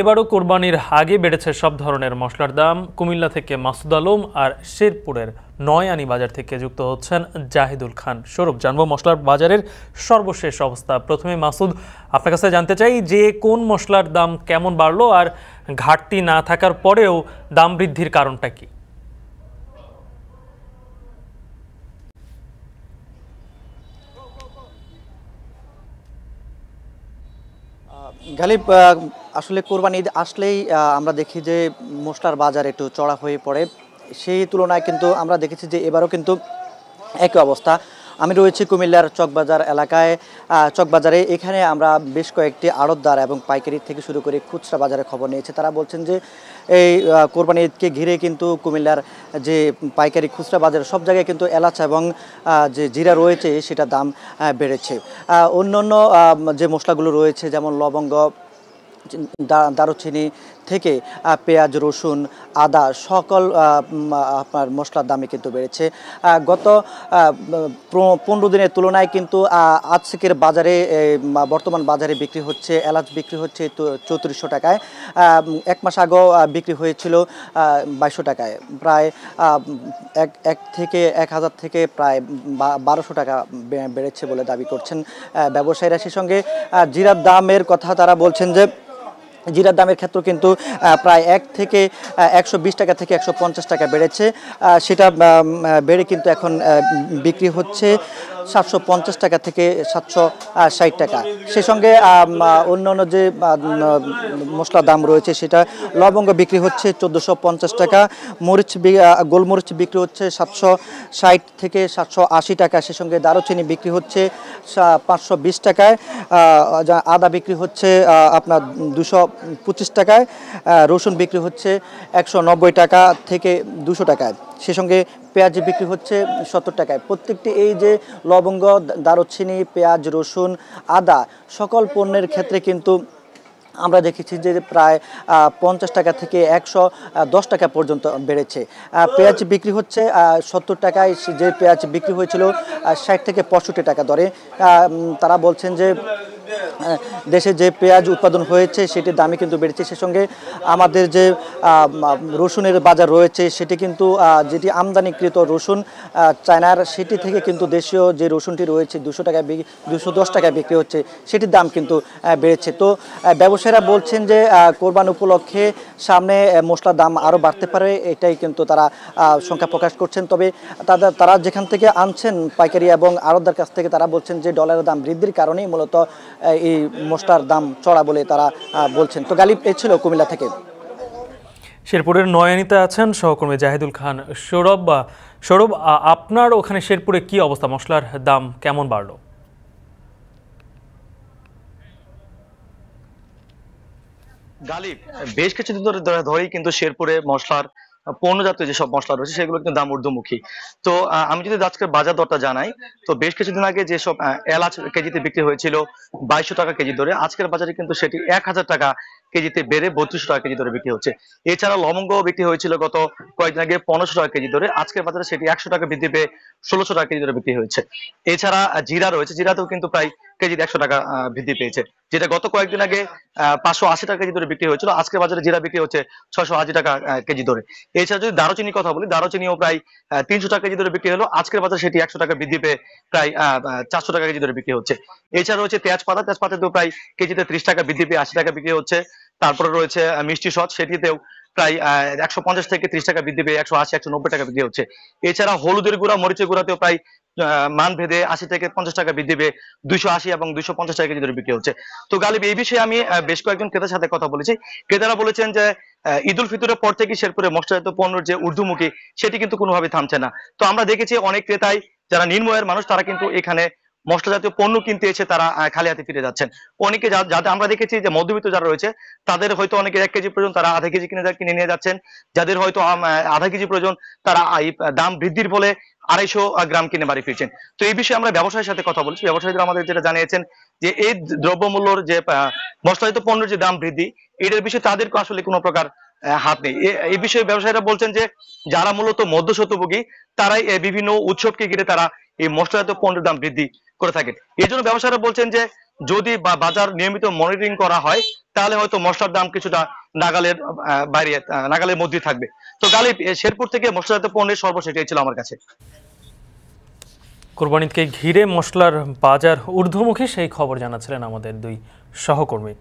এবারও কোরবানির আগে বেড়েছে সব ধরনের মশলার দাম কুমিল্লা থেকে মাসুদ আলম আর শেরপুরের নয়ানি বাজার থেকে যুক্ত হচ্ছেন জাহিদুল খান সৌরভ জানবো মশলার বাজারের সর্বশেষ অবস্থা প্রথমে মাসুদ আপনার কাছে জানতে চাই যে কোন মশলার দাম কেমন বাড়লো আর ঘাটতি না থাকার পরেও দাম বৃদ্ধির কারণটা কী গালিব আসলে কোরবানি ঈদ আসলেই আমরা দেখি যে মশলার বাজার একটু চড়া হয়ে পড়ে সেই তুলনায় কিন্তু আমরা দেখেছি যে এবারও কিন্তু একই অবস্থা আমি রয়েছি কুমিল্লার চকবাজার এলাকায় চকবাজারে এখানে আমরা বেশ কয়েকটি আড়তদার এবং পাইকারি থেকে শুরু করে খুচরা বাজারে খবর নিয়েছে তারা বলছেন যে এই কোরবানি ঈদকে ঘিরে কিন্তু কুমিল্লার যে পাইকারি খুচরা বাজার সব জায়গায় কিন্তু এলাচ এবং যে জিরা রয়েছে সেটা দাম বেড়েছে অন্য অন্য যে মশলাগুলো রয়েছে যেমন লবঙ্গ দারুচিনি থেকে পেঁয়াজ রসুন আদা সকল আপনার মশলার দামে কিন্তু বেড়েছে গত পনেরো দিনের তুলনায় কিন্তু আজকের বাজারে বর্তমান বাজারে বিক্রি হচ্ছে এলাচ বিক্রি হচ্ছে চৌত্রিশশো টাকায় এক মাস আগেও বিক্রি হয়েছিল বাইশশো টাকায় প্রায় এক এক থেকে এক হাজার থেকে প্রায় বারোশো টাকা বেড়েছে বলে দাবি করছেন ব্যবসায়ীরা সেই সঙ্গে জিরার দামের কথা তারা বলছেন যে জিরার দামের ক্ষেত্রে কিন্তু প্রায় এক থেকে একশো টাকা থেকে একশো টাকা বেড়েছে সেটা বেড়ে কিন্তু এখন বিক্রি হচ্ছে সাতশো পঞ্চাশ টাকা থেকে সাতশো ষাট টাকা সে সঙ্গে অন্যান্য যে মশলা দাম রয়েছে সেটা লবঙ্গ বিক্রি হচ্ছে চোদ্দোশো পঞ্চাশ টাকা মরিচ গোলমরিচ বিক্রি হচ্ছে সাতশো ষাট থেকে সাতশো আশি টাকা সে সঙ্গে দারুচিনি বিক্রি হচ্ছে পাঁচশো বিশ টাকায় আদা বিক্রি হচ্ছে আপনার দুশো পঁচিশ টাকায় রসুন বিক্রি হচ্ছে একশো নব্বই টাকা থেকে দুশো টাকায় সে সঙ্গে পেঁয়াজ বিক্রি হচ্ছে সত্তর টাকায় প্রত্যেকটি এই যে লবঙ্গ দারুচিনি পেঁয়াজ রসুন আদা সকল পণ্যের ক্ষেত্রে কিন্তু আমরা দেখেছি যে প্রায় পঞ্চাশ টাকা থেকে একশো দশ টাকা পর্যন্ত বেড়েছে পেঁয়াজ বিক্রি হচ্ছে সত্তর টাকায় যে পেঁয়াজ বিক্রি হয়েছিল ষাট থেকে পঁয়ষট্টি টাকা দরে তারা বলছেন যে দেশে যে পেঁয়াজ উৎপাদন হয়েছে সেটির দামই কিন্তু বেড়েছে সে সঙ্গে আমাদের যে রসুনের বাজার রয়েছে সেটি কিন্তু যেটি আমদানিকৃত রসুন চায়নার সেটি থেকে কিন্তু দেশীয় যে রসুনটি রয়েছে দুশো টাকা দুশো দশ টাকায় বিক্রি হচ্ছে সেটির দাম কিন্তু বেড়েছে তো ব্যবসায়ীরা বলছেন যে কোরবান উপলক্ষে সামনে মশলার দাম আরও বাড়তে পারে এটাই কিন্তু তারা সংখ্যা প্রকাশ করছেন তবে তাদের তারা যেখান থেকে আনছেন পাইকারি এবং আড়তদার কাছ থেকে তারা বলছেন যে ডলারের দাম বৃদ্ধির কারণেই মূলত এই মোস্টার দাম চড়া বলে তারা বলছেন তো গালিব এ ছিল কুমিল্লা থেকে শেরপুরের নয়নিতে আছেন সহকর্মী জাহিদুল খান সৌরভ বা সৌরভ আপনার ওখানে শেরপুরে কি অবস্থা মশলার দাম কেমন বাড়লো গালিব বেশ কিছুদিন ধরে ধরেই কিন্তু শেরপুরে মশলার পণ্যজাত যেসব মশলা রয়েছে সেগুলো কিন্তু দাম ঊর্ধ্বমুখী তো আমি যদি আজকের বাজার দরটা জানাই তো বেশ কিছুদিন আগে যেসব এলাচ কেজিতে বিক্রি হয়েছিল বাইশশো টাকা কেজি ধরে আজকের বাজারে কিন্তু সেটি এক হাজার টাকা কেজিতে বেড়ে বত্রিশশো টাকা কেজি ধরে বিক্রি হচ্ছে এছাড়া লবঙ্গ বিক্রি হয়েছিল গত কয়েকদিন আগে পনেরোশো টাকা কেজি ধরে আজকের বাজারে সেটি একশো টাকা বৃদ্ধি পেয়ে ষোলোশো টাকা কেজি ধরে বিক্রি হয়েছে এছাড়া জিরা রয়েছে জিরাতেও কিন্তু প্রায় কেজিতে একশো টাকা বৃদ্ধি পেয়েছে যেটা গত কয়েকদিন আগে পাঁচশো আশি টাকা কেজি ধরে বিক্রি হয়েছিল আজকে বাজারে জিরা বিক্রি হচ্ছে ছয়শো আশি টাকা কেজি ধরে এছাড়া যদি দারুচিনির কথা বলি দারুচিনিও প্রায় তিনশো টাকা কেজি ধরে বিক্রি হলো আজকের বাজারে সেটি একশো টাকা বৃদ্ধি পেয়ে প্রায় চারশো টাকা কেজি ধরে বিক্রি হচ্ছে এছাড়া রয়েছে তেজপাতা তো প্রায় কেজিতে ত্রিশ টাকা বৃদ্ধি পেয়ে আশি টাকা বিক্রি হচ্ছে তারপরে রয়েছে মিষ্টি সৎ সেটিতেও প্রায় একশো পঞ্চাশ থেকে ত্রিশ টাকা বৃদ্ধি পেয়ে একশো আশি একশো নব্বই টাকা বৃদ্ধি হচ্ছে এছাড়া হলুদের গুঁড়া মরিচের গুঁড়াতেও প্রায় মান ভেদে আশি থেকে পঞ্চাশ টাকা বৃদ্ধি পেয়ে দুইশো আশি এবং দুইশো পঞ্চাশ টাকা কেজি বিক্রি হচ্ছে তো গালিব এই বিষয়ে আমি বেশ কয়েকজন ক্রেতার সাথে কথা বলেছি ক্রেতারা বলেছেন যে ঈদ উল ফিতরের পর থেকে শেরপুরে মশলাজাত পণ্যের যে ঊর্ধ্বমুখী সেটি কিন্তু কোনোভাবে থামছে না তো আমরা দেখেছি অনেক ক্রেতাই যারা নির্ময়ের মানুষ তারা কিন্তু এখানে মশলা জাতীয় পণ্য কিনতে এসে তারা খালি হাতে ফিরে যাচ্ছেন অনেকে যাদের আমরা দেখেছি যে মধ্যবিত্ত যারা রয়েছে তাদের হয়তো অনেকে এক কেজি প্রয়োজন তারা আধা কেজি কিনে কিনে নিয়ে যাচ্ছেন যাদের হয়তো আধা কেজি প্রয়োজন তারা দাম বৃদ্ধির ফলে আড়াইশো গ্রাম কিনে বাড়ি ফিরছেন তো এই বিষয়ে আমরা ব্যবসায়ীর সাথে কথা বলছি ব্যবসায়ীরা আমাদের যেটা জানিয়েছেন যে এই দ্রব্যমূল্যর যে মশলা জাতীয় পণ্যের যে দাম বৃদ্ধি এটার বিষয়ে তাদের আসলে কোনো প্রকার হাত নেই এই বিষয়ে ব্যবসায়ীরা বলছেন যে যারা মূলত মধ্যশতভোগী তারাই বিভিন্ন উৎসবকে ঘিরে তারা এই মশলা জাতীয় পণ্যের দাম বৃদ্ধি করে থাকেন এই জন্য ব্যবসায়ীরা বলছেন যে যদি বাজার নিয়মিত মনিটরিং করা হয় তাহলে হয়তো মশলার দাম কিছুটা নাগালের বাইরে নাগালের মধ্যে থাকবে তো গালিব শেরপুর থেকে মশলাজাত পণ্যের সর্বশেষ এই ছিল আমার কাছে কোরবানিদকে ঘিরে মশলার বাজার ঊর্ধ্বমুখী সেই খবর জানাচ্ছিলেন আমাদের দুই সহকর্মী